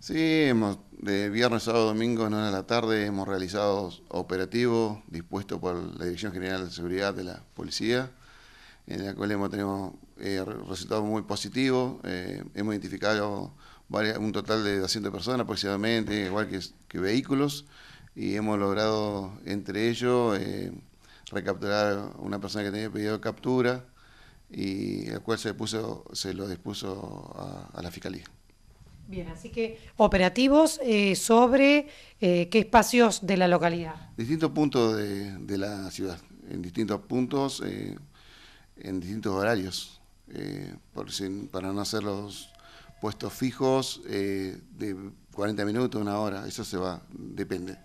Sí, hemos, de viernes, sábado, domingo, en de la tarde, hemos realizado operativos dispuestos por la Dirección General de Seguridad de la Policía, en la cual hemos tenido eh, resultados muy positivos. Eh, hemos identificado un total de 200 personas aproximadamente, igual que, vehículos, y hemos logrado entre ellos eh, recapturar una persona que tenía pedido captura y el cual se, puso, se lo dispuso a la Fiscalía. Bien, así que operativos eh, sobre eh, qué espacios de la localidad. Distintos puntos de, la ciudad, en distintos puntos, eh, en distintos horarios, por, para no hacer los puestos fijos de 40 minutos, una hora, eso se va, depende.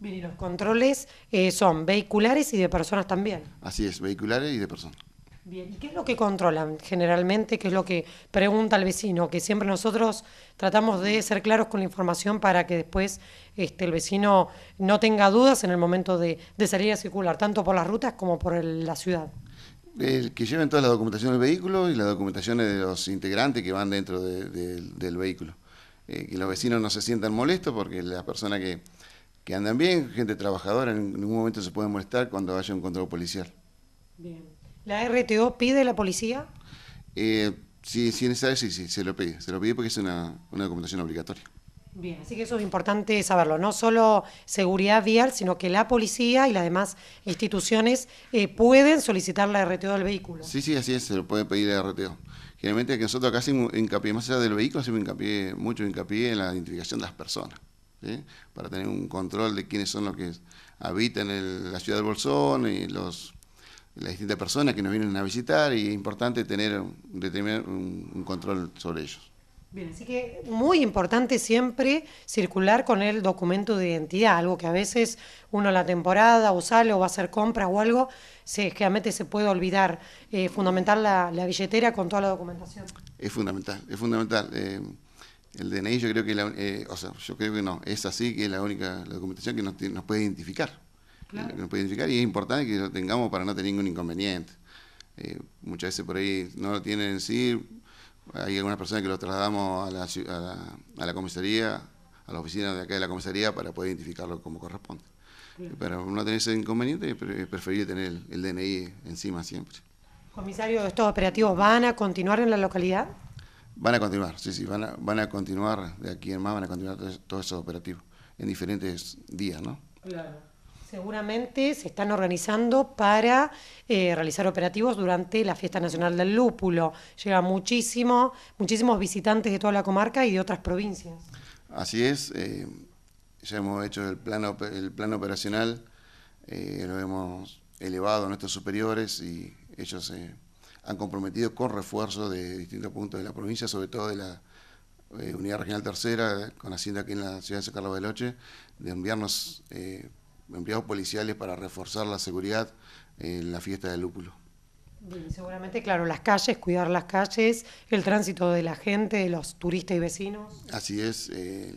Bien, y los controles son vehiculares y de personas también. Así es, vehiculares y de personas. Bien, qué es lo que controlan generalmente? ¿Qué es lo que pregunta el vecino? Que siempre nosotros tratamos de ser claros con la información para que después este, el vecino no tenga dudas en el momento de, salir a circular, tanto por las rutas como por la ciudad. que lleven todas las documentaciones del vehículo y las documentaciones de los integrantes que van dentro del vehículo. Eh, que los vecinos no se sientan molestos porque las personas que, que andan bien, gente trabajadora, en ningún momento se pueden molestar cuando haya un control policial. Bien. ¿La RTO pide la policía? Eh, si, si es necesario, sí, sí, se lo pide. Se lo pide porque es una, documentación obligatoria. Bien, así que eso es importante saberlo. No solo seguridad vial, sino que la policía y las demás instituciones eh, pueden solicitar la RTO del vehículo. Sí, sí, así es, se lo puede pedir la RTO. Generalmente que nosotros acá hacemos hincapié, más allá del vehículo, hacemos hincapié, mucho hincapié en la identificación de las personas, para tener un control de quiénes son los que habitan en la ciudad del Bolsón y los las distintas personas que nos vienen a visitar y es importante tener, un, control sobre ellos. Bien, así que muy importante siempre circular con el documento de identidad, algo que a veces uno la temporada o sale o va a hacer compra o algo, se, generalmente se puede olvidar. Eh, fundamental la, billetera con toda la documentación. Es fundamental, es fundamental. Eh, el DNI yo creo que, eh, o sea, yo creo que no, es así que es la única la documentación que nos puede identificar identificar eh, y es importante que lo tengamos para no tener ningún inconveniente. Eh, muchas veces por ahí no lo tienen en sí, hay algunas personas que lo trasladamos a la, comisaría, a la oficina de acá de la comisaría para poder identificarlo como corresponde. pero Para no tener ese inconveniente, es preferible tener el, DNI encima siempre. Comisario, ¿estos operativos van a continuar en la localidad? Van a continuar, sí, sí, van a, continuar, de aquí en más van a continuar todos esos operativos, en diferentes días, ¿no? Claro. Seguramente se están organizando para eh, realizar operativos durante la Fiesta Nacional del Lúpulo. Llegan muchísimo, muchísimos visitantes de toda la comarca y de otras provincias. Así es, eh, ya hemos hecho el plan, el operacional, eh, lo hemos elevado a nuestros superiores y ellos se han comprometido con refuerzo de distintos puntos de la provincia, sobre todo de la Unidad Regional Tercera, con Hacienda aquí en la ciudad de San Carlos Beloche, de enviarnos empleados policiales para reforzar la seguridad en la fiesta del lúpulo. seguramente, claro, las calles, cuidar las calles, el tránsito de la gente, de los turistas y vecinos. Así es, eh,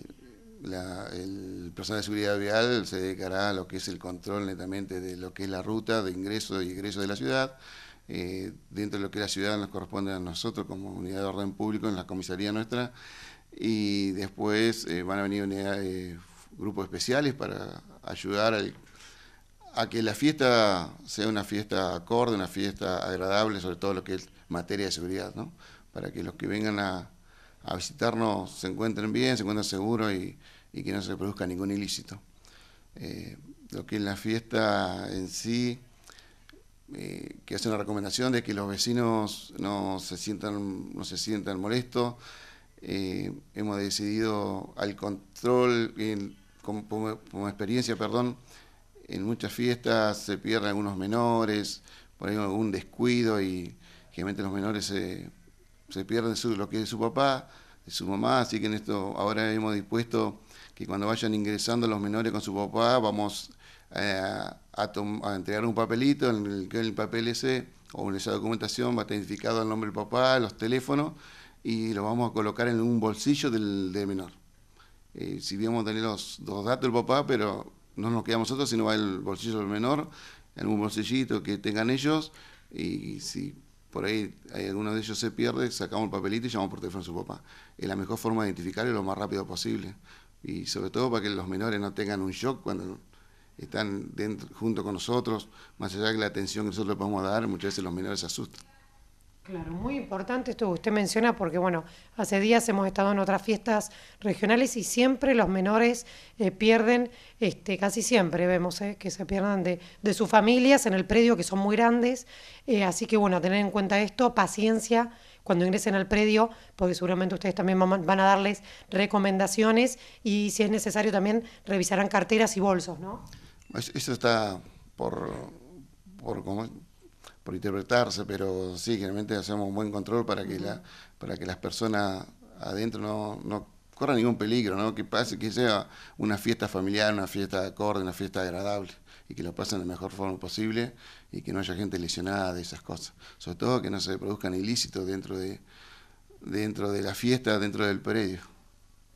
el personal de seguridad vial se dedicará a lo que es el control netamente de lo que es la ruta de ingreso y egreso de la ciudad. Eh, dentro de lo que es la ciudad nos corresponde a nosotros como unidad de orden público en la comisaría nuestra y después eh, van a venir unidades grupos especiales para ayudar a que la fiesta sea una fiesta acorde, una fiesta agradable, sobre todo lo que es materia de seguridad, ¿no? para que los que vengan a, visitarnos se encuentren bien, se encuentren seguros y, que no se produzca ningún ilícito. Eh, lo que es la fiesta en sí, eh, que hace una recomendación de que los vecinos no se sientan, no se sientan molestos. Eh, hemos decidido al control, como, experiencia, perdón, en muchas fiestas se pierden algunos menores, por ahí algún descuido y generalmente los menores se, pierden su, lo que es su papá, de su mamá, así que en esto ahora hemos dispuesto que cuando vayan ingresando los menores con su papá vamos eh, a, a, entregar un papelito en el que el papel ese o esa documentación va a identificado el nombre del papá, los teléfonos y lo vamos a colocar en un bolsillo del menor. Eh, si bien tener los dos datos del papá, pero no nos quedamos nosotros, sino va el bolsillo del menor, algún bolsillito que tengan ellos, y, si por ahí hay alguno de ellos se pierde, sacamos el papelito y llamamos por teléfono a su papá. Es la mejor forma de identificarlo lo más rápido posible. Y sobre todo para que los menores no tengan un shock cuando están dentro, junto con nosotros, más allá de la atención que nosotros le podemos dar, muchas veces los menores se asustan. Claro, muy importante esto que usted menciona porque, bueno, hace días hemos estado en otras fiestas regionales y siempre los menores eh, pierden, este, casi siempre vemos eh, que se pierdan de, sus familias en el predio, que son muy grandes. Eh, así que, bueno, tener en cuenta esto, paciencia cuando ingresen al predio, porque seguramente ustedes también van a darles recomendaciones y, si es necesario, también revisarán carteras y bolsos, ¿no? Eso está por, por por interpretarse, pero sí, generalmente hacemos un buen control para que, para que las personas adentro no, no corran ningún peligro, ¿no? que pase, que sea una fiesta familiar, una fiesta acorde, una fiesta agradable y que lo pasen de la mejor forma posible y que no haya gente lesionada de esas cosas. Sobre todo que no se produzcan ilícitos dentro de, dentro de la fiesta, dentro del predio.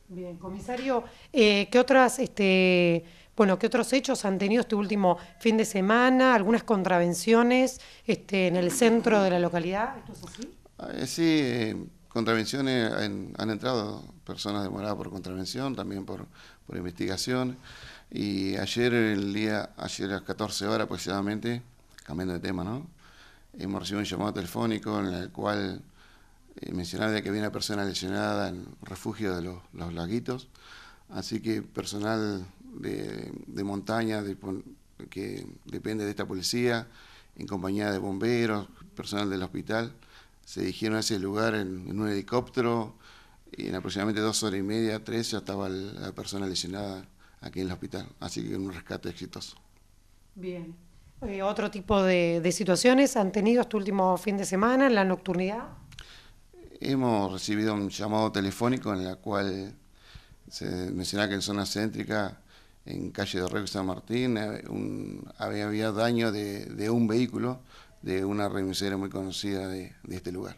Bien, comisario, eh, ¿qué otras este, bueno, ¿qué otros hechos han tenido este último fin de semana? ¿Algunas contravenciones este, en el centro de la localidad? ¿Esto es así? Eh, sí, eh, contravenciones han entrado personas demoradas por contravención, también por, por investigación. Y ayer, el día, ayer a las 14 horas aproximadamente, cambiando de tema, ¿no? Hemos recibido un llamado telefónico en el cual eh, mencionaba que había una persona lesionada en refugio de los, los laguitos. Así que personal de, montaña que depende de esta policía, en compañía de bomberos, personal del hospital. Se dirigieron a ese lugar en, un helicóptero y en aproximadamente dos horas y media, tres, ya estaba la persona lesionada aquí en el hospital. Así que un rescate exitoso. Bien. Eh, ¿Otro tipo de, de, situaciones han tenido este último fin de semana en la nocturnidad? Hemos recibido un llamado telefónico en el cual se menciona que en zona céntrica en calle de Rey San Martín, eh, había, daño de, un vehículo de una remisera muy conocida de este lugar.